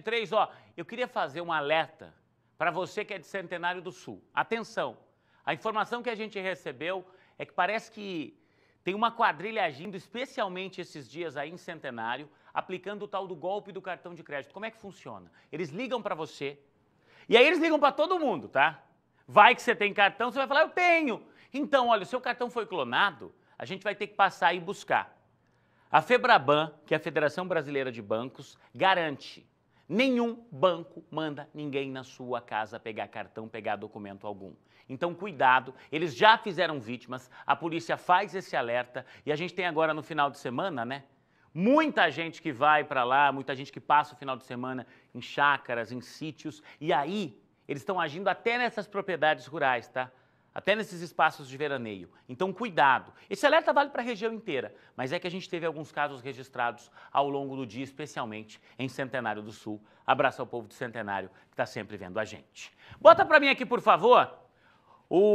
23, ó, eu queria fazer um alerta para você que é de Centenário do Sul. Atenção, a informação que a gente recebeu é que parece que tem uma quadrilha agindo, especialmente esses dias aí em Centenário, aplicando o tal do golpe do cartão de crédito. Como é que funciona? Eles ligam para você, e aí eles ligam para todo mundo, tá? Vai que você tem cartão, você vai falar, eu tenho. Então, olha, o seu cartão foi clonado, a gente vai ter que passar e buscar. A Febraban, que é a Federação Brasileira de Bancos, garante Nenhum banco manda ninguém na sua casa pegar cartão, pegar documento algum. Então, cuidado, eles já fizeram vítimas, a polícia faz esse alerta e a gente tem agora no final de semana, né? Muita gente que vai para lá, muita gente que passa o final de semana em chácaras, em sítios, e aí eles estão agindo até nessas propriedades rurais, tá? até nesses espaços de veraneio. Então, cuidado. Esse alerta vale para a região inteira, mas é que a gente teve alguns casos registrados ao longo do dia, especialmente em Centenário do Sul. Abraço ao povo de Centenário que está sempre vendo a gente. Bota para mim aqui, por favor, o